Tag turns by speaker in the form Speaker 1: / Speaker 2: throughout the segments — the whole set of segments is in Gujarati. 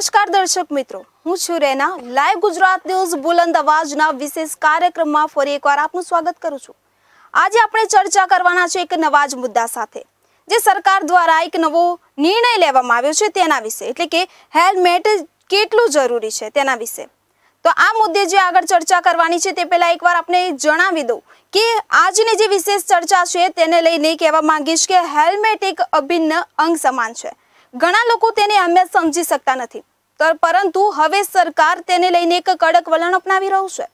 Speaker 1: નમસ્કાર દર્શક મિત્રો હું છું રેના લાઈવ ગુજરાત ન્યૂઝ બુલંદ અવાજના વિશેષ કાર્યક્રમમાં ફરી એકવાર આપનું સ્વાગત કરું છું આજે આપણે ચર્ચા કરવાના છે એક નવા જ મુદ્દા સાથે જે સરકાર દ્વારા એક નવો નિર્ણય લેવામાં આવ્યો છે તેના વિશે એટલે કે હેલ્મેટ કેટલું જરૂરી છે તેના વિશે તો આ મુદ્દે જે આગળ ચર્ચા કરવાની છે તે પહેલાં એકવાર આપણે જણાવી દઉં કે આજની જે વિશેષ ચર્ચા છે તેને લઈને કહેવા માંગીશ કે હેલ્મેટ એક અભિન્ન અંગ સમાન છે ઘણા લોકો તેને હંમેશા સમજી શકતા નથી પરંતુ હવે સરકાર તેને લઈને એક કડક વલણ અપનાવી રહ્યું છે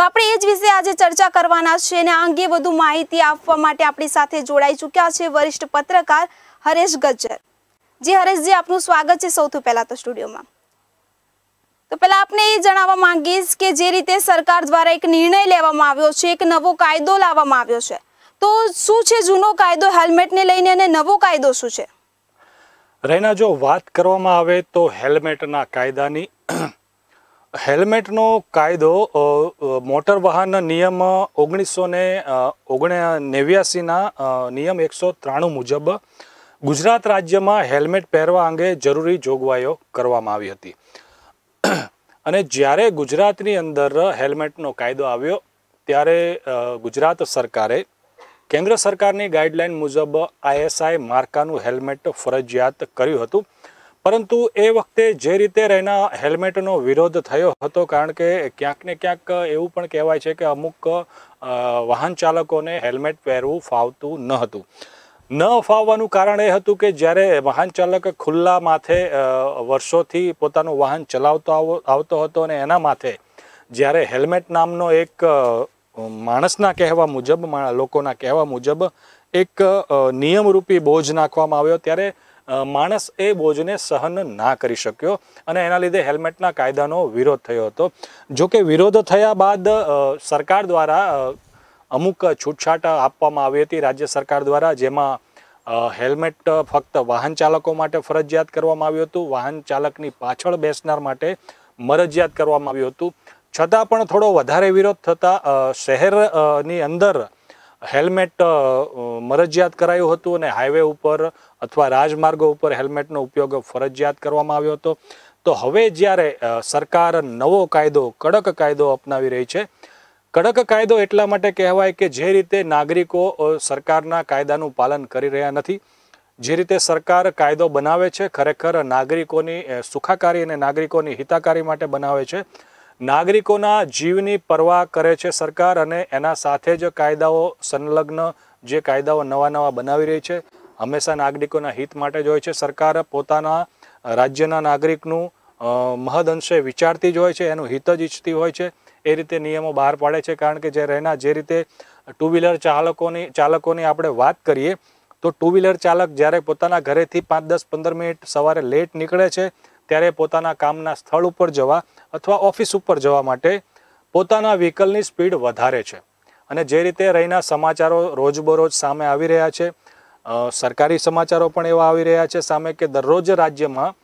Speaker 1: તો આપણે એ જ વિશે આજે ચર્ચા કરવાના છે અને આ અંગે વધુ માહિતી આપવા માટે આપણી સાથે જોડાઈ ચૂક્યા છે વરિષ્ઠ પત્રકાર હરેશ ગજ્જર જે હરેશજી આપનું સ્વાગત છે સૌથી પહેલા તો સ્ટુડિયોમાં તો પહેલા આપને એ જણાવવા માંગીશ કે જે રીતે સરકાર દ્વારા એક નિર્ણય લેવામાં આવ્યો છે એક નવો કાયદો લાવવામાં આવ્યો છે તો શું છે જૂનો કાયદો હેલ્મેટને લઈને અને નવો કાયદો શું છે
Speaker 2: રહીના જો વાત કરવામાં આવે તો હેલ્મેટના કાયદાની હેલ્મેટનો કાયદો મોટર વાહન નિયમ ઓગણીસો ને ઓગણ નેવ્યાસીના નિયમ એકસો ત્રાણું મુજબ ગુજરાત રાજ્યમાં હેલ્મેટ પહેરવા અંગે જરૂરી જોગવાઈઓ કરવામાં આવી હતી અને જ્યારે ગુજરાતની અંદર હેલ્મેટનો કાયદો આવ્યો ત્યારે ગુજરાત સરકારે કેન્દ્ર સરકારની ગાઈડલાઇન મુજબ આઈએસઆઈ માર્કાનું હેલ્મેટ ફરજિયાત કર્યું હતું પરંતુ એ વખતે જે રીતે રહેના હેલ્મેટનો વિરોધ થયો હતો કારણ કે ક્યાંક ને ક્યાંક એવું પણ કહેવાય છે કે અમુક વાહન ચાલકોને હેલ્મેટ પહેરવું ફાવતું ન હતું ન ફાવવાનું કારણ એ હતું કે જ્યારે વાહન ચાલક ખુલ્લા માથે વર્ષોથી પોતાનું વાહન ચલાવતો આવતો હતો અને એના માથે જ્યારે હેલ્મેટ નામનો એક માણસના કહેવા મુજબ લોકોના કહેવા મુજબ એક નિયમરૂપી બોજ નાખવામાં આવ્યો ત્યારે માણસ એ બોજને સહન ના કરી શક્યો અને એના લીધે હેલ્મેટના કાયદાનો વિરોધ થયો હતો જોકે વિરોધ થયા બાદ સરકાર દ્વારા અમુક છૂટછાટ આપવામાં આવી હતી રાજ્ય સરકાર દ્વારા જેમાં હેલ્મેટ ફક્ત વાહન ચાલકો માટે ફરજિયાત કરવામાં આવ્યું હતું વાહન ચાલકની પાછળ બેસનાર માટે મરજિયાત કરવામાં આવ્યું હતું છતાં પણ થોડો વધારે વિરોધ થતાં શહેરની અંદર હેલ્મેટ મરજિયાત કરાયું હતું અને હાઇવે ઉપર અથવા રાજમાર્ગો ઉપર હેલ્મેટનો ઉપયોગ ફરજિયાત કરવામાં આવ્યો હતો તો હવે જ્યારે સરકાર નવો કાયદો કડક કાયદો અપનાવી રહી છે કડક કાયદો એટલા માટે કહેવાય કે જે રીતે નાગરિકો સરકારના કાયદાનું પાલન કરી રહ્યા નથી જે રીતે સરકાર કાયદો બનાવે છે ખરેખર નાગરિકોની સુખાકારી અને નાગરિકોની હિતાકારી માટે બનાવે છે નાગરિકોના જીવની પરવા કરે છે સરકાર અને એના સાથે જ કાયદાઓ સંલગ્ન જે કાયદાઓ નવા નવા બનાવી રહી છે હંમેશા નાગરિકોના હિત માટે જ હોય છે સરકાર પોતાના રાજ્યના નાગરિકનું મહદઅંશે વિચારતી જ હોય છે એનું હિત જ ઈચ્છતી હોય છે એ રીતે નિયમો બહાર પાડે છે કારણ કે જે રહેના જે રીતે ટુ વ્હીલર ચાલકોની ચાલકોની આપણે વાત કરીએ તો ટુ વ્હીલર ચાલક જ્યારે પોતાના ઘરેથી પાંચ દસ પંદર મિનિટ સવારે લેટ નીકળે છે ત્યારે પોતાના કામના સ્થળ ઉપર જવા અથવા ઓફિસ ઉપર જવા માટે પોતાના વ્હીકલની સ્પીડ વધારે છે અને જે રીતે રહીના સમાચારો રોજબરોજ સામે આવી રહ્યા છે સરકારી સમાચારો પણ એવા આવી રહ્યા છે સામે કે દરરોજ રાજ્યમાં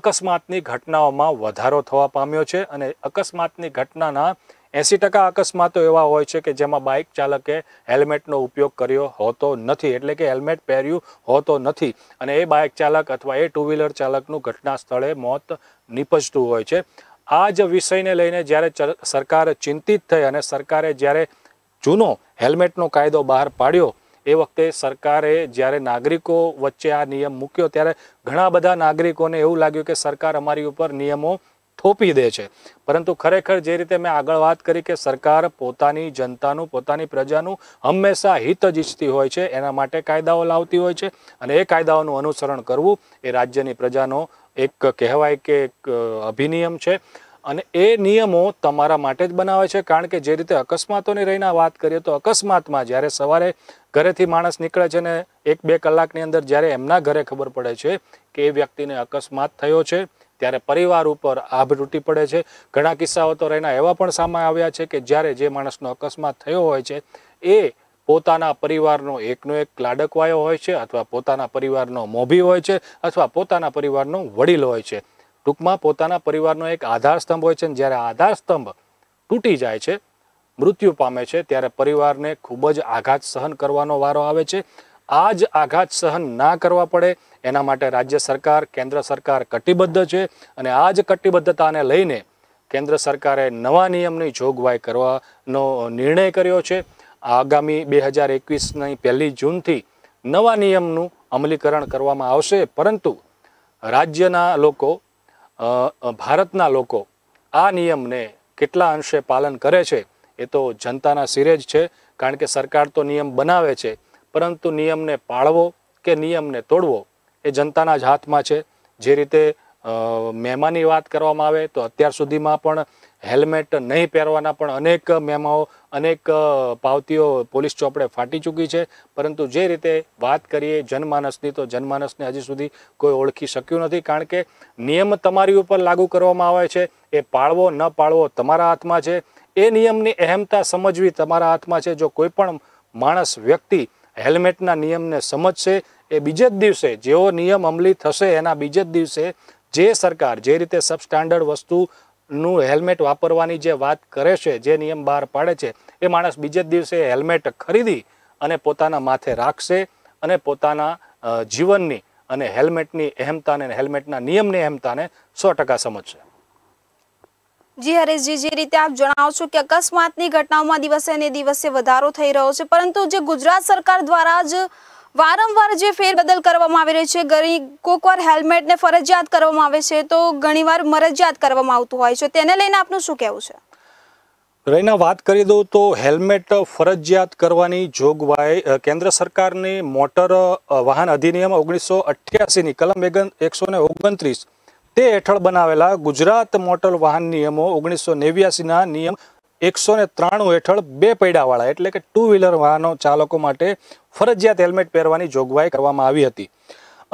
Speaker 2: અકસ્માતની ઘટનાઓમાં વધારો થવા પામ્યો છે અને અકસ્માતની ઘટનાના એંસી ટકા અકસ્માતો એવા હોય છે કે જેમાં બાઇક ચાલકે હેલ્મેટનો ઉપયોગ કર્યો હોતો નથી એટલે કે હેલ્મેટ પહેર્યું હોતો નથી અને એ બાઇક ચાલક અથવા એ ટુ વ્હીલર ચાલકનું ઘટના સ્થળે મોત નિપજતું હોય છે આ જ વિષયને લઈને જ્યારે સરકાર ચિંતિત થઈ અને સરકારે જ્યારે જૂનો હેલ્મેટનો કાયદો બહાર પાડ્યો એ વખતે સરકારે જ્યારે નાગરિકો વચ્ચે આ નિયમ મૂક્યો ત્યારે ઘણા બધા નાગરિકોને એવું લાગ્યું કે સરકાર અમારી ઉપર નિયમો થોપી દે છે પરંતુ ખરેખર જે રીતે મેં આગળ વાત કરી કે સરકાર પોતાની જનતાનું પોતાની પ્રજાનું હંમેશા હિત જ ઈચ્છતી હોય છે એના માટે કાયદાઓ લાવતી હોય છે અને એ કાયદાઓનું અનુસરણ કરવું એ રાજ્યની પ્રજાનો એક કહેવાય કે એક અભિનિયમ છે અને એ નિયમો તમારા માટે જ બનાવે છે કારણ કે જે રીતે અકસ્માતોની રહીને વાત કરીએ તો અકસ્માતમાં જ્યારે સવારે ઘરેથી માણસ નીકળે છે ને એક બે કલાકની અંદર જ્યારે એમના ઘરે ખબર પડે છે કે એ વ્યક્તિને અકસ્માત થયો છે ત્યારે પરિવાર ઉપર આભ તૂટી પડે છે ઘણા કિસ્સાઓ તો રહીને એવા પણ સામે આવ્યા છે કે જ્યારે જે માણસનો અકસ્માત થયો હોય છે એ પોતાના પરિવારનો એકનો એક લાડકવાયો હોય છે અથવા પોતાના પરિવારનો મોભી હોય છે અથવા પોતાના પરિવારનો વડીલ હોય છે ટૂંકમાં પોતાના પરિવારનો એક આધારસ્તંભ હોય છે અને જ્યારે આધારસ્તંભ તૂટી જાય છે મૃત્યુ પામે છે ત્યારે પરિવારને ખૂબ જ આઘાત સહન કરવાનો વારો આવે છે આ જ આઘાત સહન ના કરવા પડે એના માટે રાજ્ય સરકાર કેન્દ્ર સરકાર કટિબદ્ધ છે અને આ જ કટિબદ્ધતાને લઈને કેન્દ્ર સરકારે નવા નિયમની જોગવાઈ કરવાનો નિર્ણય કર્યો છે આગામી બે હજાર એકવીસની પહેલી જૂનથી નવા નિયમનું અમલીકરણ કરવામાં આવશે પરંતુ રાજ્યના લોકો ભારતના લોકો આ નિયમને કેટલા અંશે પાલન કરે છે એ તો જનતાના સિરે જ છે કારણ કે સરકાર તો નિયમ બનાવે છે પરંતુ નિયમને પાળવો કે નિયમને તોડવો એ જનતાના જ હાથમાં છે જે રીતે મહેમાની વાત કરવામાં આવે તો અત્યાર સુધીમાં પણ હેલ્મેટ નહીં પહેરવાના પણ અનેક મહેમાઓ અનેક પાવતીઓ પોલીસ ચોપડે ફાટી ચૂકી છે પરંતુ જે રીતે વાત કરીએ જનમાનસની તો જનમાનસને હજી સુધી કોઈ ઓળખી શક્યું નથી કારણ કે નિયમ તમારી ઉપર લાગુ કરવામાં આવે છે એ પાળવો ન પાળવો તમારા હાથમાં છે એ નિયમની અહેમતા સમજવી તમારા હાથમાં છે જો કોઈ પણ માણસ વ્યક્તિ હેલ્મેટના નિયમને સમજશે એ બીજે જ દિવસે જેવો નિયમ અમલી થશે એના બીજે જ દિવસે જે સરકાર જે રીતે સબસ્ટાન્ડર્ડ વસ્તુનું હેલ્મેટ વાપરવાની જે વાત કરે છે જે નિયમ બહાર પાડે છે એ માણસ બીજે દિવસે હેલ્મેટ ખરીદી અને પોતાના માથે રાખશે અને પોતાના જીવનની અને હેલ્મેટની અહેમતાને હેલ્મેટના નિયમની અહેમતાને સો ટકા સમજશે
Speaker 1: જી હરેશજી જે રીતે આપ જણાવો છો કે અકસ્માતની ઘટનાઓમાં દિવસે ને દિવસે વધારો થઈ રહ્યો છે પરંતુ જે ગુજરાત સરકાર દ્વારા જ વારંવાર જે ફેરબદલ કરવામાં આવી રહી છે ઘણી કોઈકવાર હેલ્મેટને ફરજિયાત કરવામાં આવે છે તો ઘણીવાર મરજિયાત કરવામાં આવતું હોય છે તેને લઈને આપનું શું કહેવું છે
Speaker 2: રહીના વાત કરી દઉં તો હેલ્મેટ ફરજિયાત કરવાની જોગવાઈ કેન્દ્ર સરકારની મોટર વાહન અધિનિયમ ઓગણીસો અઠ્યાસીની કલમ એકસો ને ઓગણત્રીસ તે હેઠળ બનાવેલા ગુજરાત મોટર વાહન નિયમો ઓગણીસો નેવ્યાસીના નિયમ એકસો ને ત્રાણું હેઠળ બે પૈડાવાળા એટલે કે ટુ વ્હીલર વાહનો ચાલકો માટે ફરજિયાત હેલ્મેટ પહેરવાની જોગવાઈ કરવામાં આવી હતી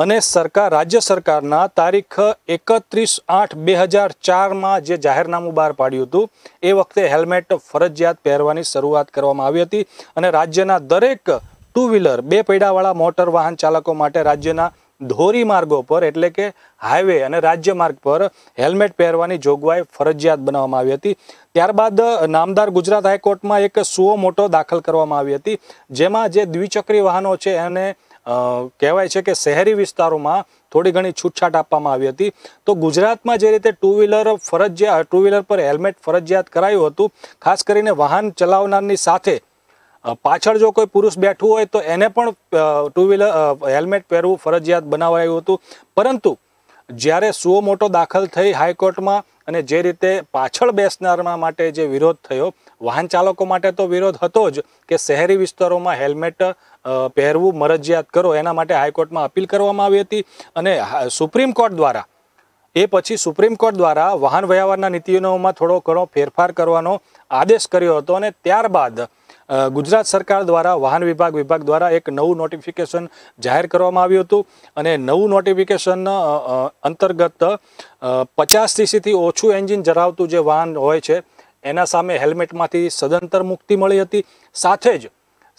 Speaker 2: અને સરકાર રાજ્ય સરકારના તારીખ એકત્રીસ આઠ બે હજાર ચારમાં જે જાહેરનામું બહાર પાડ્યું હતું એ વખતે હેલ્મેટ ફરજિયાત પહેરવાની શરૂઆત કરવામાં આવી હતી અને રાજ્યના દરેક ટુ વ્હીલર બે પૈડાવાળા મોટર વાહન ચાલકો માટે રાજ્યના માર્ગો પર એટલે કે હાઈવે અને રાજ્ય માર્ગ પર હેલ્મેટ પહેરવાની જોગવાઈ ફરજિયાત બનાવવામાં આવી હતી ત્યારબાદ નામદાર ગુજરાત હાઈકોર્ટમાં એક સુઓ મોટો દાખલ કરવામાં આવી હતી જેમાં જે દ્વિચક્રી વાહનો છે એને કહેવાય છે કે શહેરી વિસ્તારોમાં થોડી ઘણી છૂટછાટ આપવામાં આવી હતી તો ગુજરાતમાં જે રીતે ટુ વ્હીલર ફરજિયાત ટુ વ્હીલર પર હેલ્મેટ ફરજિયાત કરાયું હતું ખાસ કરીને વાહન ચલાવનારની સાથે પાછળ જો કોઈ પુરુષ બેઠું હોય તો એને પણ ટુ વ્હીલર હેલ્મેટ પહેરવું ફરજિયાત બનાવાયું હતું પરંતુ જ્યારે સુઓ મોટો દાખલ થઈ હાઈકોર્ટમાં અને જે રીતે પાછળ બેસનારના માટે જે વિરોધ થયો વાહન ચાલકો માટે તો વિરોધ હતો જ કે શહેરી વિસ્તારોમાં હેલ્મેટ પહેરવું મરજિયાત કરો એના માટે હાઈકોર્ટમાં અપીલ કરવામાં આવી હતી અને સુપ્રીમ કોર્ટ દ્વારા એ પછી સુપ્રીમ કોર્ટ દ્વારા વાહન વ્યવહારના નીતિઓમાં થોડો ઘણો ફેરફાર કરવાનો આદેશ કર્યો હતો અને ત્યારબાદ ગુજરાત સરકાર દ્વારા વાહન વિભાગ વિભાગ દ્વારા એક નવું નોટિફિકેશન જાહેર કરવામાં આવ્યું હતું અને નવું નોટિફિકેશન અંતર્ગત પચાસ સીસીથી ઓછું એન્જિન ધરાવતું જે વાહન હોય છે એના સામે હેલ્મેટમાંથી સદંતર મુક્તિ મળી હતી સાથે જ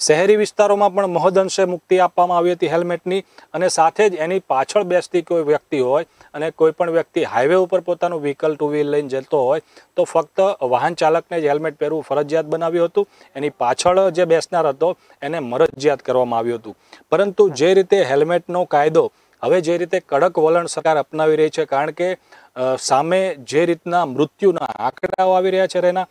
Speaker 2: શહેરી વિસ્તારોમાં પણ મહદ અંશે મુક્તિ આપવામાં આવી હતી હેલ્મેટની અને સાથે જ એની પાછળ બેસતી કોઈ વ્યક્તિ હોય અને કોઈપણ વ્યક્તિ હાઈવે ઉપર પોતાનું વ્હીકલ ટુ વ્હીલ લઈને જતો હોય તો ફક્ત વાહન ચાલકને જ હેલ્મેટ પહેરવું ફરજિયાત બનાવ્યું હતું એની પાછળ જે બેસનાર હતો એને મરજિયાત કરવામાં આવ્યું હતું પરંતુ જે રીતે હેલ્મેટનો કાયદો હવે જે રીતે કડક વલણ સરકાર અપનાવી રહી છે કારણ કે સામે જે રીતના મૃત્યુના આંકડાઓ આવી રહ્યા છે એના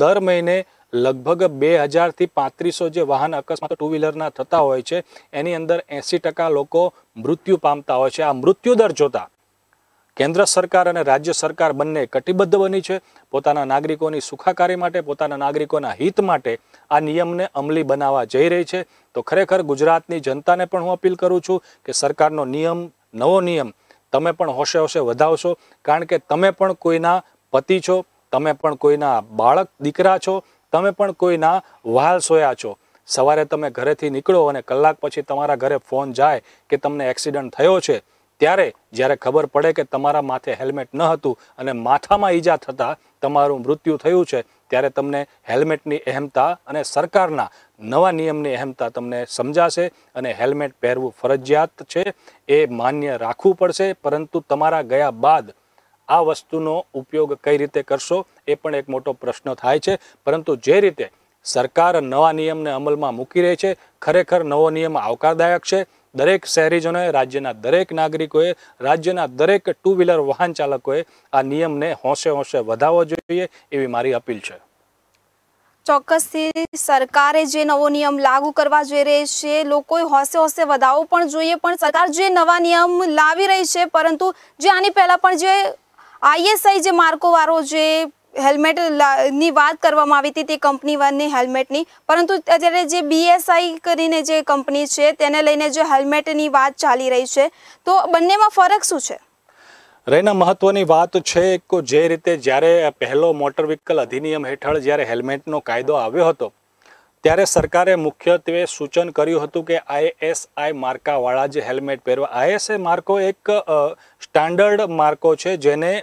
Speaker 2: દર મહિને લગભગ બે હજારથી પાંત્રીસો જે વાહન અકસ્માત ટુ વ્હીલરના થતા હોય છે એની અંદર એંસી લોકો મૃત્યુ પામતા હોય છે આ મૃત્યુદર જોતા કેન્દ્ર સરકાર અને રાજ્ય સરકાર બંને કટિબદ્ધ બની છે પોતાના નાગરિકોની સુખાકારી માટે પોતાના નાગરિકોના હિત માટે આ નિયમને અમલી બનાવવા જઈ રહી છે તો ખરેખર ગુજરાતની જનતાને પણ હું અપીલ કરું છું કે સરકારનો નિયમ નવો નિયમ તમે પણ હોશે હોશે વધાવશો કારણ કે તમે પણ કોઈના પતિ છો તમે પણ કોઈના બાળક દીકરા છો તમે પણ કોઈના વાલ સોયા છો સવારે તમે ઘરેથી નીકળો અને કલાક પછી તમારા ઘરે ફોન જાય કે તમને એક્સિડન્ટ થયો છે ત્યારે જ્યારે ખબર પડે કે તમારા માથે હેલ્મેટ ન હતું અને માથામાં ઈજા થતાં તમારું મૃત્યુ થયું છે ત્યારે તમને હેલ્મેટની અહેમતા અને સરકારના નવા નિયમની અહેમતા તમને સમજાશે અને હેલ્મેટ પહેરવું ફરજિયાત છે એ માન્ય રાખવું પડશે પરંતુ તમારા ગયા બાદ આ વસ્તુનો ઉપયોગ કઈ રીતે કરશો એ પણ એક મોટો પ્રશ્ન થાય છે પરંતુ જે રીતે સરકાર નવા નિયમને અમલમાં મૂકી રહી છે ખરેખર નવો નિયમ આવકારદાયક છે દરેક શહેરીજનોએ રાજ્યના દરેક નાગરિકોએ રાજ્યના દરેક ટુ વ્હીલર વાહન ચાલકોએ આ નિયમને હોંશે હોંશે વધાવવો જોઈએ એવી મારી અપીલ છે
Speaker 1: ચોક્કસથી સરકારે જે નવો નિયમ લાગુ કરવા જઈ રહી છે લોકોએ હોંશે હોંશે વધાવો પણ જોઈએ પણ સરકાર જે નવા નિયમ લાવી રહી છે પરંતુ જે આની પહેલાં પણ જે આઈએસઆઈ જે માર્કોવાળો જે હેલ્મેટની વાત કરવામાં આવી હતી તે કંપનીની હેલ્મેટની પરંતુ અત્યારે જે બીએસઆઈ કરીને જે કંપની છે તેને લઈને જે હેલ્મેટની વાત ચાલી રહી છે તો બંનેમાં ફરક શું છે
Speaker 2: રહીના મહત્વની વાત છે કે જે રીતે જ્યારે પહેલો મોટર વ્હીકલ અધિનિયમ હેઠળ જ્યારે હેલ્મેટનો કાયદો આવ્યો હતો ત્યારે સરકારે મુખ્યત્વે સૂચન કર્યું હતું કે આઈએસઆઈ માર્કાવાળા જે હેલ્મેટ પહેરવા આઈએસઆઈ માર્કો એક સ્ટાન્ડર્ડ માર્કો છે જેને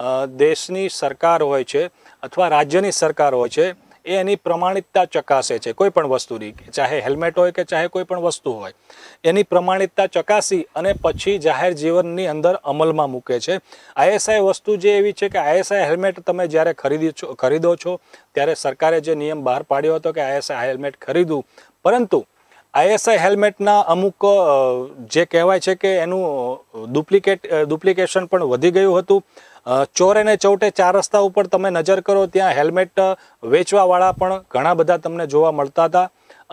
Speaker 2: દેશની સરકાર હોય છે અથવા રાજ્યની સરકાર હોય છે એ એની પ્રમાણિકતા ચકાસે છે કોઈ પણ વસ્તુની ચાહે હેલ્મેટ હોય કે ચાહે કોઈ પણ વસ્તુ હોય એની પ્રમાણિકતા ચકાસી અને પછી જાહેર જીવનની અંદર અમલમાં મૂકે છે આઈએસઆઈ વસ્તુ જે એવી છે કે આઈએસઆઈ હેલ્મેટ તમે જ્યારે ખરીદી છો ખરીદો છો ત્યારે સરકારે જે નિયમ બહાર પાડ્યો હતો કે આઈએસઆઈ હેલ્મેટ ખરીદવું પરંતુ આઈએસઆઈ હેલ્મેટના અમુક જે કહેવાય છે કે એનું ડુપ્લિકેટ ડુપ્લિકેશન પણ વધી ગયું હતું ચોરે ને ચૌટે ચાર રસ્તા ઉપર તમે નજર કરો ત્યાં હેલ્મેટ વેચવાવાળા પણ ઘણા બધા તમને જોવા મળતા હતા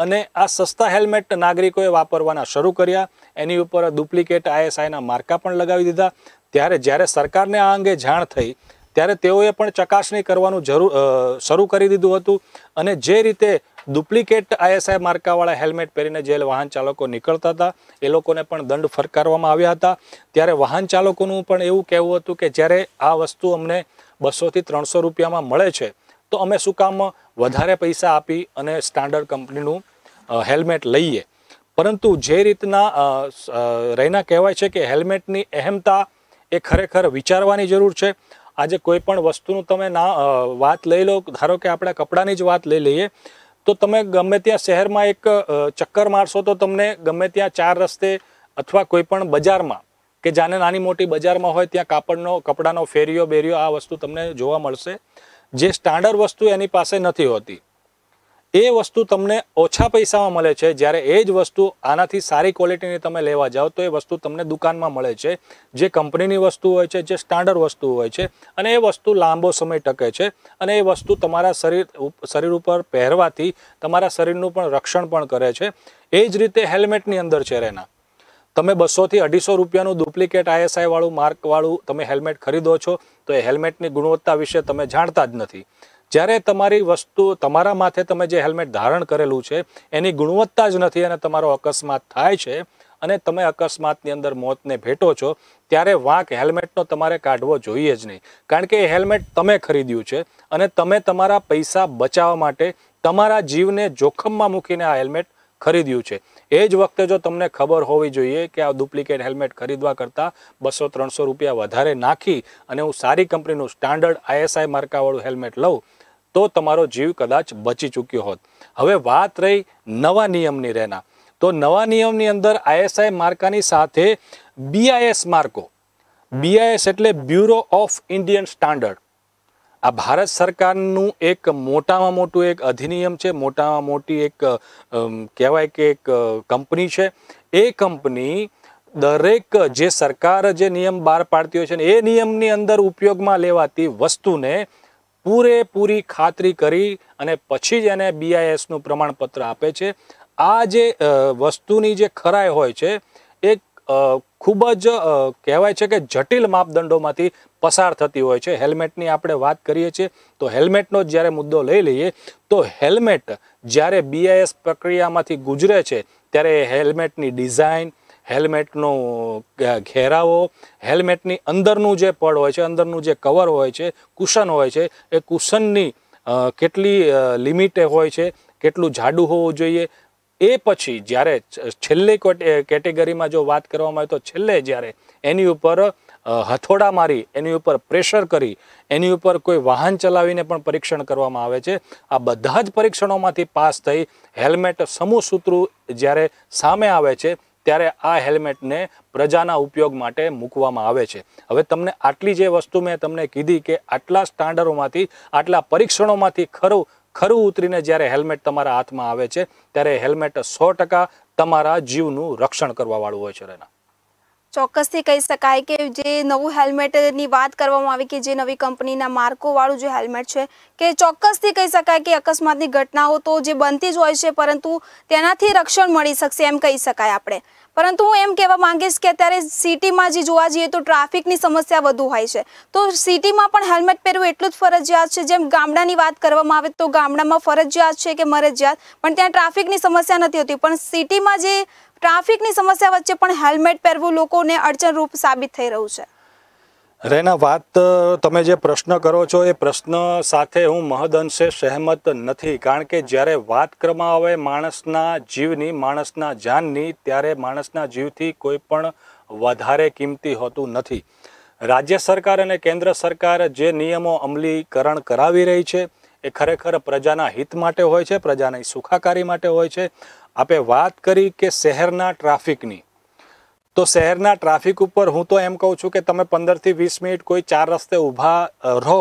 Speaker 2: અને આ સસ્તા હેલ્મેટ નાગરિકોએ વાપરવાના શરૂ કર્યા એની ઉપર ડુપ્લિકેટ આઈએસઆઈના માર્કા પણ લગાવી દીધા ત્યારે જ્યારે સરકારને આ અંગે જાણ થઈ ત્યારે તેઓએ પણ ચકાસણી કરવાનું જરૂર શરૂ કરી દીધું હતું અને જે રીતે ડુપ્લિકેટ આઈએસઆઈ માર્કાવાળા હેલ્મેટ પહેરીને જે વાહન ચાલકો નીકળતા હતા એ લોકોને પણ દંડ ફરકારવામાં આવ્યા હતા ત્યારે વાહન ચાલકોનું પણ એવું કહેવું હતું કે જ્યારે આ વસ્તુ અમને બસોથી ત્રણસો રૂપિયામાં મળે છે તો અમે શું કામ વધારે પૈસા આપી અને સ્ટાન્ડર્ડ કંપનીનું હેલ્મેટ લઈએ પરંતુ જે રીતના રૈના કહેવાય છે કે હેલ્મેટની અહેમતા એ ખરેખર વિચારવાની જરૂર છે આજે કોઈ પણ વસ્તુનું તમે ના વાત લઈ લો ધારો કે આપણે કપડાની જ વાત લઈ લઈએ તો તમે ગમે ત્યાં શહેરમાં એક ચક્કર મારશો તો તમને ગમે ત્યાં ચાર રસ્તે અથવા કોઈ પણ બજારમાં કે જાને નાની મોટી બજારમાં હોય ત્યાં કાપડનો કપડાનો ફેરિયો બેરિયો આ વસ્તુ તમને જોવા મળશે જે સ્ટાન્ડર્ડ વસ્તુ એની પાસે નથી હોતી એ વસ્તુ તમને ઓછા પૈસામાં મળે છે જ્યારે એ જ વસ્તુ આનાથી સારી ક્વોલિટીની તમે લેવા જાઓ તો એ વસ્તુ તમને દુકાનમાં મળે છે જે કંપનીની વસ્તુ હોય છે જે સ્ટાન્ડર્ડ વસ્તુ હોય છે અને એ વસ્તુ લાંબો સમય ટકે છે અને એ વસ્તુ તમારા શરીર શરીર ઉપર પહેરવાથી તમારા શરીરનું પણ રક્ષણ પણ કરે છે એ જ રીતે હેલ્મેટની અંદર છે રહેના તમે બસોથી અઢીસો રૂપિયાનું ડુપ્લિકેટ આઈએસઆઈવાળું માર્કવાળું તમે હેલ્મેટ ખરીદો છો તો એ હેલ્મેટની ગુણવત્તા વિશે તમે જાણતા જ નથી જ્યારે તમારી વસ્તુ તમારા માથે તમે જે હેલ્મેટ ધારણ કરેલું છે એની ગુણવત્તા જ નથી અને તમારો અકસ્માત થાય છે અને તમે અકસ્માતની અંદર મોતને ભેટો છો ત્યારે વાંક હેલ્મેટનો તમારે કાઢવો જોઈએ જ નહીં કારણ કે એ હેલ્મેટ તમે ખરીદ્યું છે અને તમે તમારા પૈસા બચાવવા માટે તમારા જીવને જોખમમાં મૂકીને આ હેલ્મેટ ખરીદ્યું છે એ જ વખતે જો તમને ખબર હોવી જોઈએ કે આ ડુપ્લિકેટ હેલ્મેટ ખરીદવા કરતાં બસો ત્રણસો રૂપિયા વધારે નાખી અને હું સારી કંપનીનું સ્ટાન્ડર્ડ આઈએસઆઈ માર્કાવાળું હેલ્મેટ લઉં તો તમારો જીવ કદાચ બચી ચૂક્યો હોત હવે વાત રહી નવા નિયમની રહેના તો નવા નિયમની અંદર આઈએસઆઈ માર્કાની સાથે બીઆઈએસ માર્કો બીઆઈએસ એટલે બ્યુરો ઓફ ઇન્ડિયન સ્ટાન્ડર્ડ આ ભારત સરકારનું એક મોટામાં મોટું એક અધિનિયમ છે મોટામાં મોટી એક કહેવાય કે એક કંપની છે એ કંપની દરેક જે સરકાર જે નિયમ બહાર પાડતી હોય છે એ નિયમની અંદર ઉપયોગમાં લેવાતી વસ્તુને પૂરેપૂરી ખાતરી કરી અને પછી જ એને બીઆઈએસનું પ્રમાણપત્ર આપે છે આ જે વસ્તુની જે ખરાઈ હોય છે એ ખૂબ જ કહેવાય છે કે જટિલ માપદંડોમાંથી પસાર થતી હોય છે હેલ્મેટની આપણે વાત કરીએ છીએ તો હેલ્મેટનો જ્યારે મુદ્દો લઈ લઈએ તો હેલ્મેટ જ્યારે બીઆઈએસ પ્રક્રિયામાંથી ગુજરે છે ત્યારે હેલ્મેટની ડિઝાઇન હેલ્મેટનો ઘેરાવો હેલ્મેટની અંદરનું જે પડ હોય છે અંદરનું જે કવર હોય છે કુશન હોય છે એ કુશનની કેટલી લિમિટે હોય છે કેટલું જાડું હોવું જોઈએ એ પછી જ્યારે છેલ્લે કેટેગરીમાં જો વાત કરવામાં આવે તો છેલ્લે જ્યારે એની ઉપર હથોડા મારી એની ઉપર પ્રેશર કરી એની ઉપર કોઈ વાહન ચલાવીને પણ પરીક્ષણ કરવામાં આવે છે આ બધા જ પરીક્ષણોમાંથી પાસ થઈ હેલ્મેટ સમૂહ સૂત્રું જ્યારે સામે આવે છે ત્યારે આ હેલ્મેટને પ્રજાના ઉપયોગ માટે મૂકવામાં આવે છે હવે તમને આટલી જે વસ્તુ મેં તમને કીધી કે આટલા સ્ટાન્ડર્ડોમાંથી આટલા પરીક્ષણોમાંથી ખરું ખરું ઉતરીને જ્યારે હેલ્મેટ તમારા હાથમાં આવે છે ત્યારે હેલ્મેટ સો તમારા જીવનું રક્ષણ કરવાવાળું હોય છે રહેના
Speaker 1: ચોક્કસથી કહી શકાય કે જે નવું હેલ્મેટની વાત કરવામાં આવી કે જે નવી કંપનીના માર્કોવાળું જે હેલ્મેટ છે કે ચોક્કસથી કહી શકાય કે અકસ્માતની ઘટનાઓ તો જે બનતી જ હોય છે પરંતુ તેનાથી રક્ષણ મળી શકશે એમ કહી શકાય આપણે પરંતુ હું એમ કહેવા માંગીશ કે અત્યારે સિટીમાં જે જોવા જઈએ તો ટ્રાફિકની સમસ્યા વધુ હોય છે તો સિટીમાં પણ હેલ્મેટ પહેરવું એટલું જ ફરજિયાત છે જેમ ગામડાની વાત કરવામાં આવે તો ગામડામાં ફરજિયાત છે કે મરજિયાત પણ ત્યાં ટ્રાફિકની સમસ્યા નથી હોતી પણ સિટીમાં જે ટ્રાફિકની સમસ્યા વચ્ચે પણ હેલ્મેટ પહેરવું લોકોને અડચણરૂપ સાબિત થઈ રહ્યું છે
Speaker 2: રેના વાત તમે જે પ્રશ્ન કરો છો એ પ્રશ્ન સાથે હું મહદઅંશે સહેમત નથી કારણ કે જ્યારે વાત કરવામાં આવે માણસના જીવની માણસના જાનની ત્યારે માણસના જીવથી કોઈ પણ વધારે કિંમતી હોતું નથી રાજ્ય સરકાર અને કેન્દ્ર સરકાર જે નિયમો અમલીકરણ કરાવી રહી છે એ ખરેખર પ્રજાના હિત માટે હોય છે પ્રજાની સુખાકારી માટે હોય છે આપે વાત કરી કે શહેરના ટ્રાફિકની તો શહેરના ટ્રાફિક ઉપર હું તો એમ કહું છું કે તમે પંદરથી વીસ મિનિટ કોઈ ચાર રસ્તે ઊભા રહો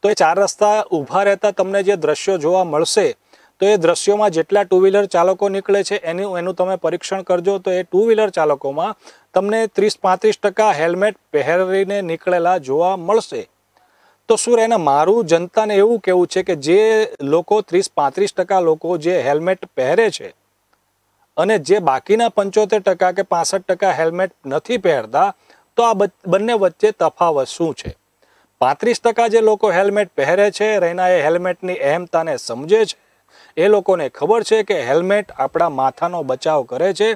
Speaker 2: તો એ ચાર રસ્તા ઊભા રહેતા તમને જે દ્રશ્યો જોવા મળશે તો એ દ્રશ્યોમાં જેટલા ટુ વ્હીલર ચાલકો નીકળે છે એનું એનું તમે પરીક્ષણ કરજો તો એ ટુ વ્હીલર ચાલકોમાં તમને ત્રીસ પાંત્રીસ ટકા હેલ્મેટ પહેરીને નીકળેલા જોવા મળશે તો શું એને મારું જનતાને એવું કહેવું છે કે જે લોકો ત્રીસ પાંત્રીસ ટકા લોકો જે હેલ્મેટ પહેરે છે અને જે બાકીના પંચોતેર ટકા કે પાસઠ ટકા હેલ્મેટ નથી પહેરતા તો આ બંને વચ્ચે તફાવત શું છે પાંત્રીસ ટકા જે લોકો હેલ્મેટ પહેરે છે રૈના એ હેલ્મેટની અહેમતાને સમજે છે એ લોકોને ખબર છે કે હેલ્મેટ આપણા માથાનો બચાવ કરે છે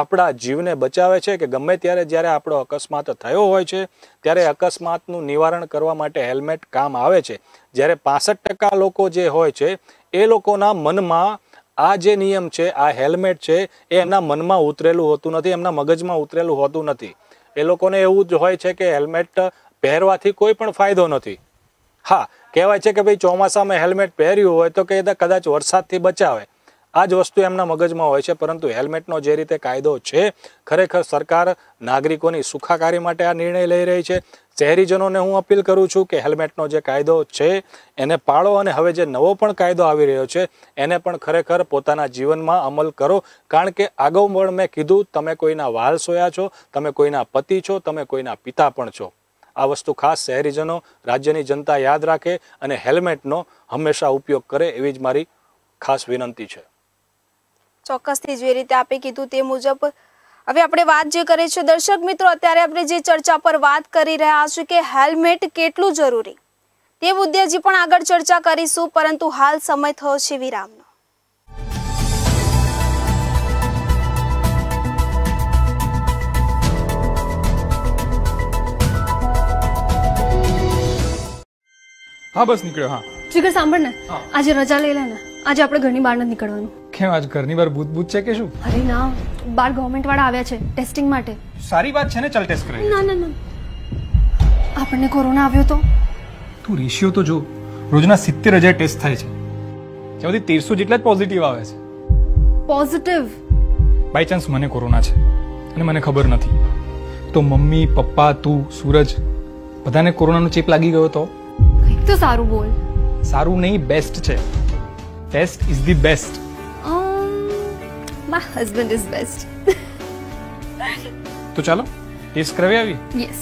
Speaker 2: આપણા જીવને બચાવે છે કે ગમે ત્યારે જ્યારે આપણો અકસ્માત થયો હોય છે ત્યારે અકસ્માતનું નિવારણ કરવા માટે હેલ્મેટ કામ આવે છે જ્યારે પાસઠ ટકા લોકો જે હોય છે એ લોકોના મનમાં આ જે નિયમ છે આ હેલ્મેટ છે એ એમના મનમાં ઉતરેલું હોતું નથી એમના મગજમાં ઉતરેલું હોતું નથી એ લોકોને એવું જ હોય છે કે હેલ્મેટ પહેરવાથી કોઈ પણ ફાયદો નથી હા કહેવાય છે કે ભાઈ ચોમાસામાં હેલ્મેટ પહેર્યું હોય તો કે કદાચ વરસાદથી બચાવે આ જ વસ્તુ એમના મગજમાં હોય છે પરંતુ હેલ્મેટનો જે રીતે કાયદો છે ખરેખર સરકાર નાગરિકોની સુખાકારી માટે આ નિર્ણય લઈ રહી છે શહેરીજનોને હું અપીલ કરું છું કે હેલ્મેટનો જે કાયદો છે એને પાળો અને હવે જે નવો પણ કાયદો આવી રહ્યો છે એને પણ ખરેખર પોતાના જીવનમાં અમલ કરો કારણ કે આગળ પણ મેં કીધું તમે કોઈના વાલ સોયા છો તમે કોઈના પતિ છો તમે કોઈના પિતા પણ છો આ વસ્તુ ખાસ શહેરીજનો રાજ્યની જનતા યાદ રાખે અને હેલ્મેટનો હંમેશા ઉપયોગ કરે એવી જ મારી ખાસ વિનંતી છે
Speaker 1: ચોક્કસથી જે રીતે આપે કીધું તે મુજબ હવે આપણે વાત જે કરી છે દર્શક મિત્રો અત્યારે આપણે જે ચર્ચા પર વાત કરી રહ્યા છીએ કે હેલ્મેટ કેટલું જરૂરી તે મુદ્દે હજી પણ આગળ ચર્ચા કરીશું પરંતુ હાલ સમય થયો છે વિરામ
Speaker 2: હા બસ નીકળ્યો હા
Speaker 1: જીગર સાંભળ ને આજે રજા લઈ લે ને આજે આપણે ઘરની બહાર નથી નીકળવાનું
Speaker 2: કેમ આજ ઘરની બહાર ભૂત ભૂત છે કે શું
Speaker 1: અરે ના બહાર ગવર્મેન્ટ વાળા આવ્યા છે ટેસ્ટિંગ માટે
Speaker 2: સારી વાત છે ને ચાલ ટેસ્ટ કરીએ ના
Speaker 1: ના ના આપણને કોરોના આવ્યો તો
Speaker 2: તું રેશિયો તો જો રોજના સિત્તેર હજાર ટેસ્ટ થાય છે જેમાંથી તેરસો જેટલા જ પોઝિટિવ આવે છે પોઝિટિવ બાય ચાન્સ મને કોરોના છે અને મને ખબર નથી તો મમ્મી પપ્પા તું સૂરજ બધાને કોરોનાનો ચેપ લાગી ગયો તો કંઈક તો સારું બોલ સારું નહીં બેસ્ટ છે test is the best
Speaker 1: my husband is
Speaker 2: best તો ચાલો ટેસ્ટ કરાવી આવી યસ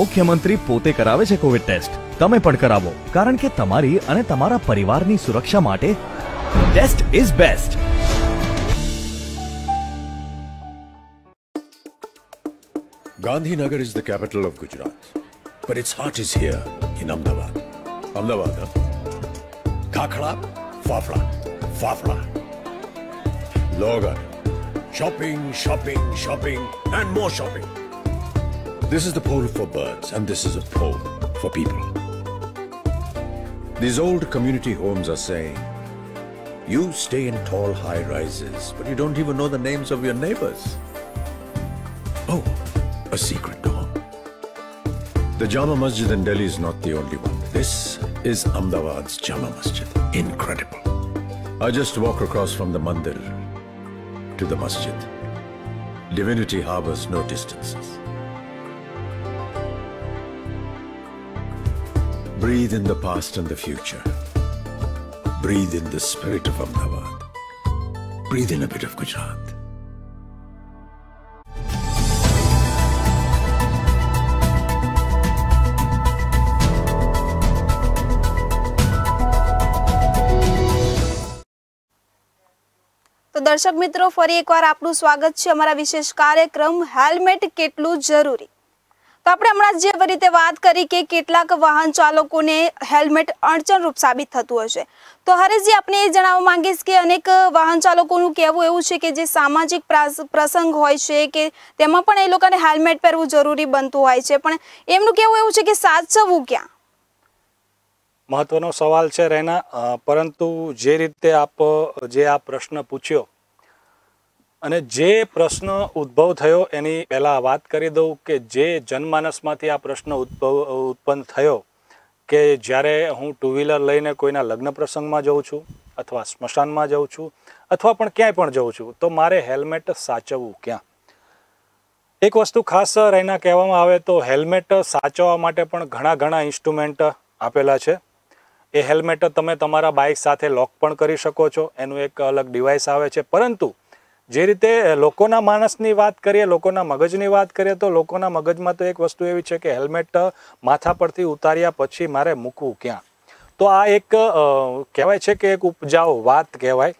Speaker 2: મુખ્યમંત્રી પોતે કરાવે છે કોવિડ ટેસ્ટ તમે પણ કરાવો કારણ કે તમારી અને તમારા પરિવારની સુરક્ષા માટે test is best Gandhinagar is the capital of Gujarat but it's heart is here in Ahmedabad Ahmedabad Kakla, Fafla, Fafla. Logan. Shopping, shopping, shopping, and more shopping. This is the pole for birds, and this is a pole for people. These old community homes are saying, you stay in tall high-rises, but you don't even know the names of your neighbors. Oh, a secret door. The Jama Masjid in Delhi is not the only one. This is Ahmedabad's Jama Masjid. Incredible. I just walk across from the mandir to the masjid. Divinity harbors no distances.
Speaker 1: Breathe in the past and the future.
Speaker 2: Breathe in the spirit of Ahmedabad. Breathe in a bit of Gujarat.
Speaker 1: તો દર્શક મિત્રો ફરી એકવાર આપનું સ્વાગત છે અમારા વિશેષ કાર્યક્રમ હેલ્મેટ કેટલું જરૂરી તો આપણે હમણાં જે રીતે વાત કરી કે કેટલાક વાહન ચાલકોને હેલ્મેટ અડચણરૂપ સાબિત થતું હશે તો હરેશજી આપણે એ જણાવવા માંગીશ કે અનેક વાહન ચાલકોનું કહેવું એવું છે કે જે સામાજિક પ્રસંગ હોય છે કે તેમાં પણ એ લોકોને હેલ્મેટ પહેરવું જરૂરી બનતું હોય છે પણ એમનું કહેવું એવું છે કે સાચવવું ક્યાં
Speaker 2: મહત્ત્વનો સવાલ છે રહેના પરંતુ જે રીતે આપ જે આ પ્રશ્ન પૂછ્યો અને જે પ્રશ્ન ઉદ્ભવ થયો એની પહેલાં વાત કરી દઉં કે જે જનમાનસમાંથી આ પ્રશ્ન ઉદ્ભવ ઉત્પન્ન થયો કે જ્યારે હું ટુ વ્હીલર લઈને કોઈના લગ્ન પ્રસંગમાં જઉં છું અથવા સ્મશાનમાં જઉં છું અથવા પણ ક્યાંય પણ જઉં છું તો મારે હેલ્મેટ સાચવવું ક્યાં એક વસ્તુ ખાસ રહીના કહેવામાં આવે તો હેલ્મેટ સાચવવા માટે પણ ઘણા ઘણા ઇન્સ્ટ્રુમેન્ટ આપેલા છે એ હેલ્મેટ તમે તમારા બાઇક સાથે લોક પણ કરી શકો છો એનું એક અલગ ડિવાઇસ આવે છે પરંતુ જે રીતે લોકોના માણસની વાત કરીએ લોકોના મગજની વાત કરીએ તો લોકોના મગજમાં તો એક વસ્તુ એવી છે કે હેલ્મેટ માથા પરથી ઉતાર્યા પછી મારે મૂકવું ક્યાં તો આ એક કહેવાય છે કે એક ઉપજાઉ વાત કહેવાય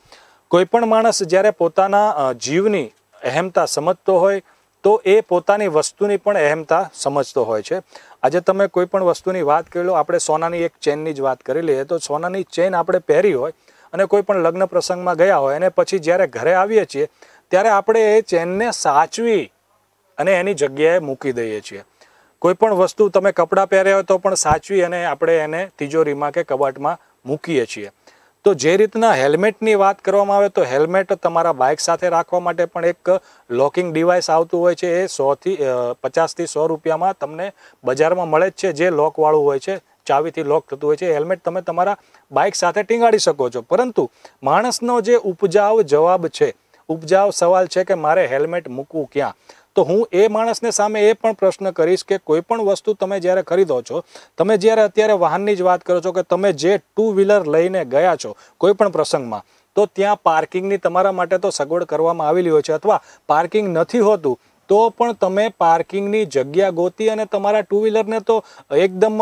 Speaker 2: કોઈપણ માણસ જ્યારે પોતાના જીવની અહેમતા સમજતો હોય તો એ પોતાની વસ્તુની પણ અહેમતા સમજતો હોય છે આજે તમે કોઈ પણ વસ્તુની વાત કરી લો આપણે સોનાની એક ચેનની જ વાત કરી લઈએ તો સોનાની ચેન આપણે પહેરી હોય અને કોઈ પણ લગ્ન પ્રસંગમાં ગયા હોય અને પછી જ્યારે ઘરે આવીએ છીએ ત્યારે આપણે એ ચેનને સાચવી અને એની જગ્યાએ મૂકી દઈએ છીએ કોઈપણ વસ્તુ તમે કપડાં પહેર્યા હોય તો પણ સાચવી અને આપણે એને તિજોરીમાં કે કબાટમાં મૂકીએ છીએ તો જે રીતના હેલ્મેટની વાત કરવામાં આવે તો હેલ્મેટ તમારા બાઇક સાથે રાખવા માટે પણ એક લોકિંગ ડિવાઇસ આવતું હોય છે એ સોથી પચાસથી સો રૂપિયામાં તમને બજારમાં મળે જ છે જે લોકવાળું હોય છે ચાવીથી લોક થતું હોય છે હેલ્મેટ તમે તમારા બાઇક સાથે ટીંગાડી શકો છો પરંતુ માણસનો જે ઉપજાવ જવાબ છે ઉપજાવ સવાલ છે કે મારે હેલ્મેટ મૂકવું ક્યાં તો હું એ માણસને સામે એ પણ પ્રશ્ન કરીશ કે કોઈ પણ વસ્તુ તમે જ્યારે ખરીદો છો તમે જ્યારે અત્યારે વાહનની જ વાત કરો છો કે તમે જે ટુ વ્હીલર લઈને ગયા છો કોઈ પણ પ્રસંગમાં તો ત્યાં પાર્કિંગની તમારા માટે તો સગવડ કરવામાં આવેલી હોય છે અથવા પાર્કિંગ નથી હોતું તો પણ તમે પાર્કિંગની જગ્યા ગોતી અને તમારા ટુ વ્હીલરને તો એકદમ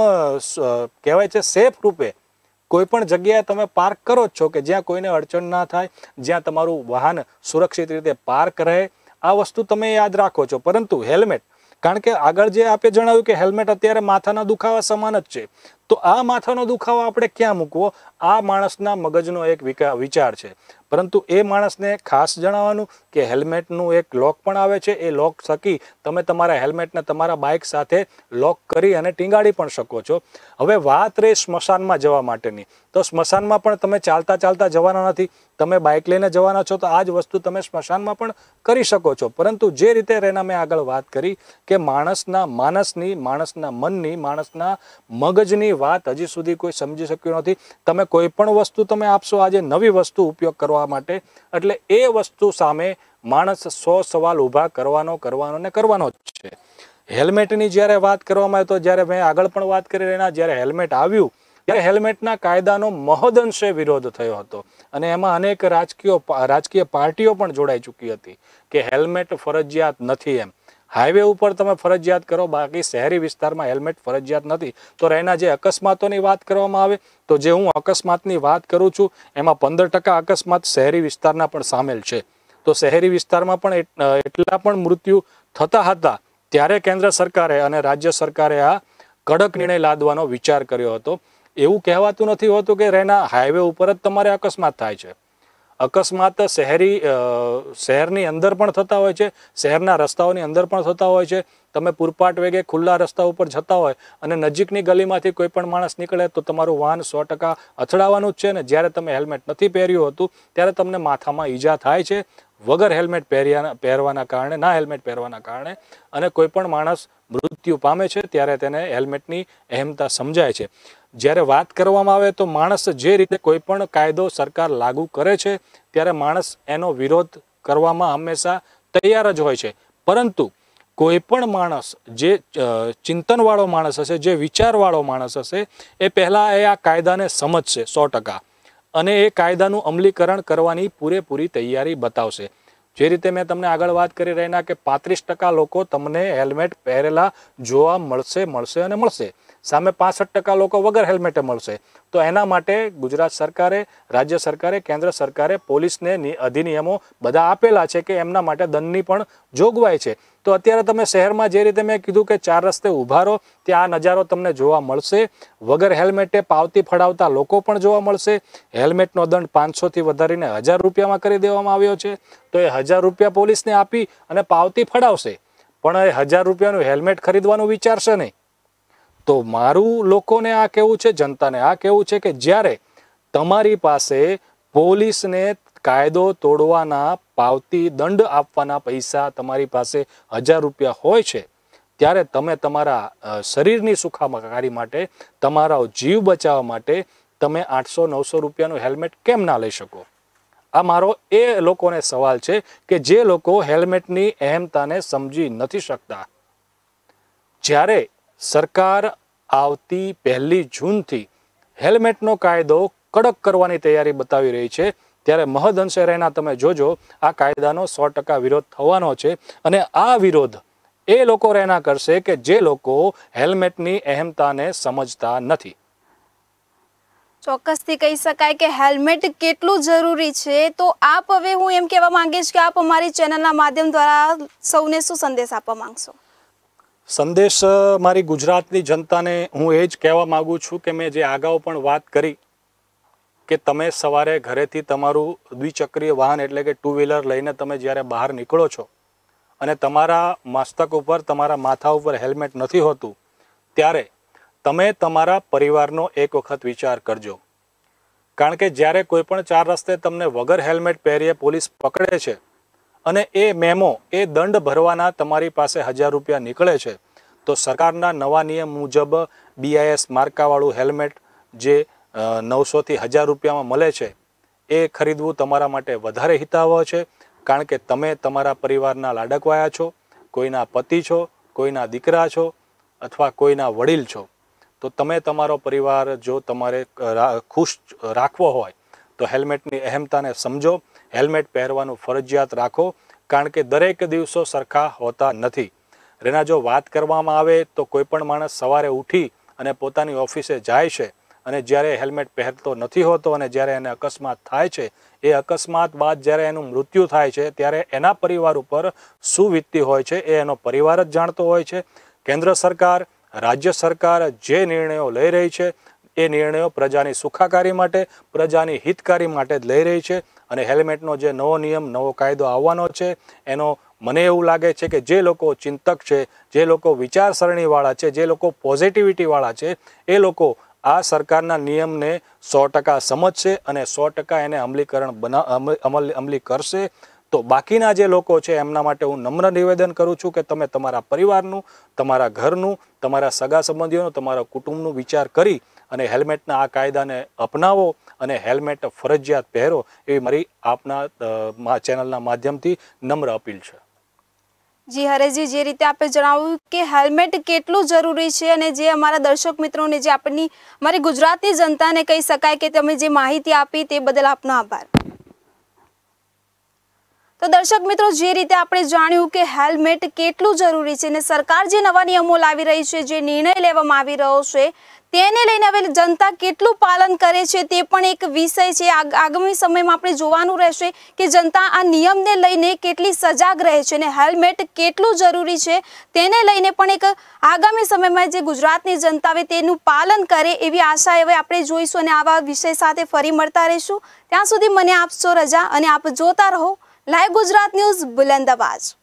Speaker 2: કહેવાય છે સેફ રૂપે કોઈ પણ જગ્યાએ તમે પાર્ક કરો જ છો કે જ્યાં કોઈને અડચણ ના થાય જ્યાં તમારું વાહન સુરક્ષિત રીતે પાર્ક રહે આ વસ્તુ તમે યાદ રાખો છો પરંતુ હેલ્મેટ કારણ કે આગળ જે આપે જણાવ્યું કે હેલ્મેટ અત્યારે માથાના દુખાવા સમાન જ છે તો આ માથાનો દુખાવો આપણે ક્યાં મૂકવો આ માણસના મગજનો એક વિચાર છે પરંતુ એ માણસને ખાસ જણાવવાનું કે હેલ્મેટનું એક લોક પણ આવે છે એ લોક થકી તમે તમારા હેલ્મેટને તમારા બાઇક સાથે લોક કરી અને ટીંગાડી પણ શકો છો હવે વાત રહે સ્મશાનમાં જવા માટેની તો સ્મશાનમાં પણ તમે ચાલતા ચાલતા જવાના નથી તમે બાઇક લઈને જવાના છો તો આ જ વસ્તુ તમે સ્મશાનમાં પણ કરી શકો છો પરંતુ જે રીતે રહેના મેં આગળ વાત કરી કે માણસના માનસની માણસના મનની માણસના મગજની વાત હજી સુધી કોઈ સમજી શક્યું નથી તમે કોઈ પણ વસ્તુ તમે આપશો આજે નવી વસ્તુ ઉપયોગ કરવા માટે એટલે એ વસ્તુ સામે માણસ સો સવાલ ઊભા કરવાનો કરવાનો ને કરવાનો જ છે હેલ્મેટની જ્યારે વાત કરવામાં આવે તો જ્યારે મેં આગળ પણ વાત કરી રહ્યા જ્યારે હેલ્મેટ આવ્યું ત્યારે હેલ્મેટના કાયદાનો મહદઅંશે વિરોધ થયો હતો અને એમાં અનેક રાજકીય રાજકીય પાર્ટીઓ પણ જોડાઈ ચૂકી હતી કે હેલ્મેટ ફરજિયાત નથી એમ હાઈવે ઉપર તમે ફરજિયાત કરો બાકી શહેરી વિસ્તારમાં હેલ્મેટ ફરજિયાત નથી તો રહેના જે અકસ્માતોની વાત કરવામાં આવે તો જે હું અકસ્માતની વાત કરું છું એમાં પંદર અકસ્માત શહેરી વિસ્તારના પણ સામેલ છે તો શહેરી વિસ્તારમાં પણ એટલા પણ મૃત્યુ થતા હતા ત્યારે કેન્દ્ર સરકારે અને રાજ્ય સરકારે આ કડક નિર્ણય લાદવાનો વિચાર કર્યો હતો એવું કહેવાતું નથી હોતું કે રહેના હાઈવે ઉપર જ તમારે અકસ્માત થાય છે અકસ્માત શહેરી શહેરની અંદર પણ થતા હોય છે શહેરના રસ્તાઓની અંદર પણ થતા હોય છે તમે પૂરપાટ વેગે ખુલ્લા રસ્તા ઉપર જતા હોય અને નજીકની ગલીમાંથી કોઈ પણ માણસ નીકળે તો તમારું વાહન સો ટકા અથડાવાનું જ છે ને જ્યારે તમે હેલ્મેટ નથી પહેર્યું હતું ત્યારે તમને માથામાં ઈજા થાય છે વગર હેલ્મેટ પહેર્યા પહેરવાના કારણે ના હેલ્મેટ પહેરવાના કારણે અને કોઈ પણ માણસ મૃત્યુ પામે છે ત્યારે તેને હેલ્મેટની અહેમતા સમજાય છે જ્યારે વાત કરવામાં આવે તો માણસ જે રીતે કોઈપણ કાયદો સરકાર લાગુ કરે છે ત્યારે માણસ એનો વિરોધ કરવામાં હંમેશા તૈયાર જ હોય છે પરંતુ કોઈપણ માણસ જે ચિંતનવાળો માણસ હશે જે વિચારવાળો માણસ હશે એ પહેલાં એ આ કાયદાને સમજશે સો ટકા અને એ કાયદાનું અમલીકરણ કરવાની પૂરેપૂરી તૈયારી બતાવશે જે રીતે મેં તમને આગળ વાત કરી રહેલા કે પાંત્રીસ ટકા લોકો તમને હેલ્મેટ પહેરેલા જોવા મળશે મળશે અને મળશે સામે પાસઠ ટકા લોકો વગર હેલ્મેટે મળશે તો એના માટે ગુજરાત સરકારે રાજ્ય સરકારે કેન્દ્ર સરકારે પોલીસને અધિનિયમો બધા આપેલા છે કે એમના માટે દંડની પણ જોગવાઈ છે તો અત્યારે તમે શહેરમાં જે રીતે મેં કીધું કે ચાર રસ્તે ઊભા રહો ત્યાં નજારો તમને જોવા મળશે વગર હેલ્મેટે પાવતી ફડાવતા લોકો પણ જોવા મળશે હેલ્મેટનો દંડ પાંચસોથી વધારીને હજાર રૂપિયામાં કરી દેવામાં આવ્યો છે તો એ હજાર રૂપિયા પોલીસને આપી અને પાવતી ફડાવશે પણ એ હજાર રૂપિયાનું હેલ્મેટ ખરીદવાનું વિચારશે નહીં તો મારું લોકોને આ કેવું છે જનતાને આ કેવું છે કે જ્યારે તમારી પાસે પોલીસને કાયદો તોડવાના પાવતી દંડ આપવાના પૈસા તમારી પાસે હજાર રૂપિયા હોય છે ત્યારે તમે તમારા શરીરની સુખામકારી માટે તમારા જીવ બચાવવા માટે તમે આઠસો નવસો રૂપિયાનું હેલ્મેટ કેમ ના લઈ શકો આ મારો એ લોકોને સવાલ છે કે જે લોકો હેલ્મેટની અહેમતાને સમજી નથી શકતા જ્યારે સરકાર આવતી પહેલી જૂનથી હેલ્મેટનો કાયદો કડક કરવાની તૈયારી બતાવી રહી છે ત્યારે મહદઅંશે રહેના તમે જોજો આ કાયદાનો સો ટકા વિરોધ થવાનો છે અને આ વિરોધ એ લોકો રહેના કરશે કે જે લોકો હેલ્મેટની અહેમતાને સમજતા નથી
Speaker 1: ચોક્કસથી કહી શકાય કે હેલ્મેટ કેટલું જરૂરી છે તો આપ હવે હું એમ કહેવા માંગીશ કે આપ અમારી ચેનલના માધ્યમ દ્વારા સૌને શું સંદેશ આપવા માંગશો
Speaker 2: સંદેશ મારી ગુજરાતની જનતાને હું એ જ કહેવા માગું છું કે મેં જે અગાઉ પણ વાત કરી કે તમે સવારે ઘરેથી તમારું દ્વિચક્રીય વાહન એટલે કે ટુ વ્હીલર લઈને તમે જ્યારે બહાર નીકળો છો અને તમારા મસ્તક ઉપર તમારા માથા ઉપર હેલ્મેટ નથી હોતું ત્યારે તમે તમારા પરિવારનો એક વખત વિચાર કરજો કારણ કે જ્યારે કોઈ પણ ચાર રસ્તે તમને વગર હેલ્મેટ પહેરીએ પોલીસ પકડે છે અને એ મેમો એ દંડ ભરવાના તમારી પાસે હજાર રૂપિયા નીકળે છે તો સરકારના નવા નિયમ મુજબ બીઆઈએસ માર્કાવાળું હેલ્મેટ જે નવસોથી હજાર રૂપિયામાં મળે છે એ ખરીદવું તમારા માટે વધારે હિતાવહ છે કારણ કે તમે તમારા પરિવારના લાડકવાયા છો કોઈના પતિ છો કોઈના દીકરા છો અથવા કોઈના વડીલ છો તો તમે તમારો પરિવાર જો તમારે ખુશ રાખવો હોય તો હેલ્મેટની અહેમતાને સમજો હેલ્મેટ પહેરવાનું ફરજિયાત રાખો કારણ કે દરેક દિવસો સરખા હોતા નથી રેના જો વાત કરવામાં આવે તો કોઈપણ માણસ સવારે ઉઠી અને પોતાની ઓફિસે જાય છે અને જ્યારે હેલ્મેટ પહેરતો નથી હોતો અને જ્યારે એને અકસ્માત થાય છે એ અકસ્માત બાદ જ્યારે એનું મૃત્યુ થાય છે ત્યારે એના પરિવાર ઉપર શું વીતતી હોય છે એ એનો પરિવાર જ જાણતો હોય છે કેન્દ્ર સરકાર રાજ્ય સરકાર જે નિર્ણયો લઈ રહી છે એ નિર્ણયો પ્રજાની સુખાકારી માટે પ્રજાની હિતકારી માટે જ લઈ રહી છે અને હેલ્મેટનો જે નવો નિયમ નવો કાયદો આવવાનો છે એનો મને એવું લાગે છે કે જે લોકો ચિંતક છે જે લોકો વિચારસરણીવાળા છે જે લોકો પોઝિટિવિટીવાળા છે એ લોકો આ સરકારના નિયમને સો ટકા સમજશે અને સો ટકા એને અમલીકરણ બના અમલ અમલી કરશે તો બાકીના જે લોકો છે એમના માટે હું નમ્ર નિવેદન કરું છું કે તમે તમારા પરિવારનું તમારા ઘરનું તમારા સગા સંબંધીઓનું તમારા કુટુંબનું વિચાર કરી અને હેલ્મેટના આ કાયદાને અપનાવો અને હેલ્મેટ ફરજિયાત પહેરો એવી મારી આપના ચેનલના માધ્યમથી નમ્ર અપીલ છે
Speaker 1: જી હરેજી જે રીતે આપે જણાવ્યું કે હેલ્મેટ કેટલું જરૂરી છે અને જે અમારા દર્શક મિત્રોને જે આપની મારી ગુજરાતની જનતાને કહી શકાય કે તમે જે માહિતી આપી તે બદલ આપનો આભાર તો દર્શક મિત્રો જે રીતે આપણે જાણ્યું કે હેલ્મેટ કેટલું જરૂરી છે અને સરકાર જે નવા નિયમો લાવી રહી છે જે નિર્ણય લેવામાં આવી રહ્યો છે તેને લઈને હવે જનતા કેટલું પાલન કરે છે તે પણ એક વિષય છે આગામી સમયમાં આપણે જોવાનું રહેશે કે જનતા આ નિયમને લઈને કેટલી સજાગ રહે છે અને હેલ્મેટ કેટલું જરૂરી છે તેને લઈને પણ એક આગામી સમયમાં જે ગુજરાતની જનતા જનતાએ તેનું પાલન કરે એવી આશા હવે આપણે જોઈશું અને આવા વિષય સાથે ફરી મળતા રહીશું ત્યાં સુધી મને આપશો રજા અને આપ જોતા રહો લાઈવ ગુજરાત ન્યૂઝ બુલંદ અવાજ